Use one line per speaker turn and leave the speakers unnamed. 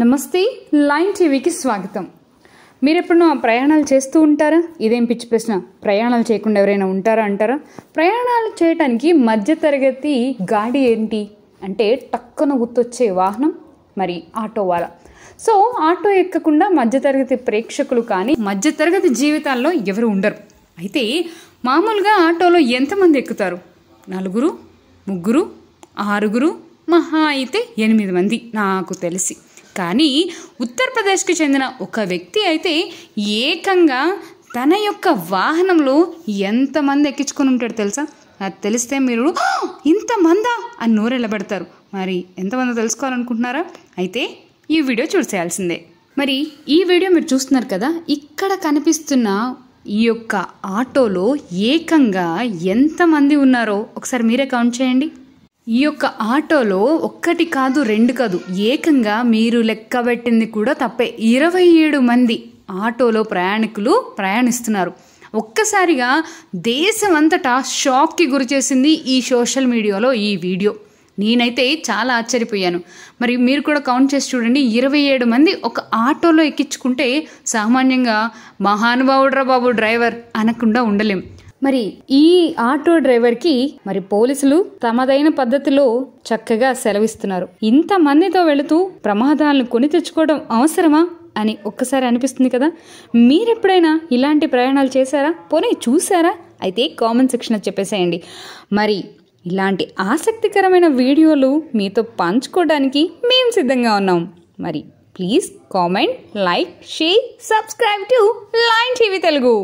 నమస్తే లైన్ టీవీకి స్వాగతం మీరు ఎప్పుడన్నా ప్రయాణాలు చేస్తూ ఉంటారా ఇదేం పిచ్చి ప్రశ్న ప్రయాణాలు చేయకుండా ఎవరైనా ఉంటారా అంటారా ప్రయాణాలు చేయడానికి మధ్యతరగతి గాడి ఏంటి అంటే టక్కున గుర్తొచ్చే వాహనం మరి ఆటో వాళ్ళ సో ఆటో ఎక్కకుండా మధ్యతరగతి ప్రేక్షకులు కానీ మధ్యతరగతి జీవితాల్లో ఎవరు ఉండరు అయితే మామూలుగా ఆటోలో ఎంతమంది ఎక్కుతారు నలుగురు ముగ్గురు ఆరుగురు మహా అయితే ఎనిమిది మంది నాకు తెలిసి కానీ ఉత్తరప్రదేశ్కి చెందిన ఒక వ్యక్తి అయితే ఏకంగా తన యొక్క వాహనంలో ఎంతమంది ఎక్కించుకొని ఉంటాడు తెలుసా అది తెలిస్తే మీరు ఇంతమందా అని నోరు నిలబెడతారు మరి ఎంతమందో తెలుసుకోవాలనుకుంటున్నారా అయితే ఈ వీడియో చూసేయాల్సిందే మరి ఈ వీడియో మీరు చూస్తున్నారు కదా ఇక్కడ కనిపిస్తున్న ఈ యొక్క ఆటోలో ఏకంగా ఎంతమంది ఉన్నారో ఒకసారి మీరే కౌంట్ చేయండి ఈ యొక్క ఆటోలో ఒక్కటి కాదు రెండు కాదు ఏకంగా మీరు లెక్క పెట్టింది కూడా తప్పే ఇరవై ఏడు మంది ఆటోలో ప్రయాణికులు ప్రయాణిస్తున్నారు ఒక్కసారిగా దేశం అంతటా షాక్కి చేసింది ఈ సోషల్ మీడియాలో ఈ వీడియో నేనైతే చాలా ఆశ్చర్యపోయాను మరి మీరు కూడా కౌంట్ చేసి చూడండి ఇరవై ఏడు మంది ఒక ఆటోలో ఎక్కించుకుంటే సామాన్యంగా మహానుభావుడ్రా బాబు డ్రైవర్ అనకుండా ఉండలేం మరి ఈ ఆటో డ్రైవర్కి మరి పోలీసులు తమదైన పద్ధతిలో చక్కగా సెలవిస్తున్నారు ఇంత మందితో వెళుతూ ప్రమాదాలను కొని తెచ్చుకోవడం అవసరమా అని ఒక్కసారి అనిపిస్తుంది కదా మీరెప్పుడైనా ఇలాంటి ప్రయాణాలు చేశారా పోనీ చూసారా అయితే కామెంట్ సెక్షన్ చెప్పేసేయండి మరి ఇలాంటి ఆసక్తికరమైన వీడియోలు మీతో పంచుకోవడానికి మేము సిద్ధంగా ఉన్నాం మరి please comment like share subscribe to line TV Telugu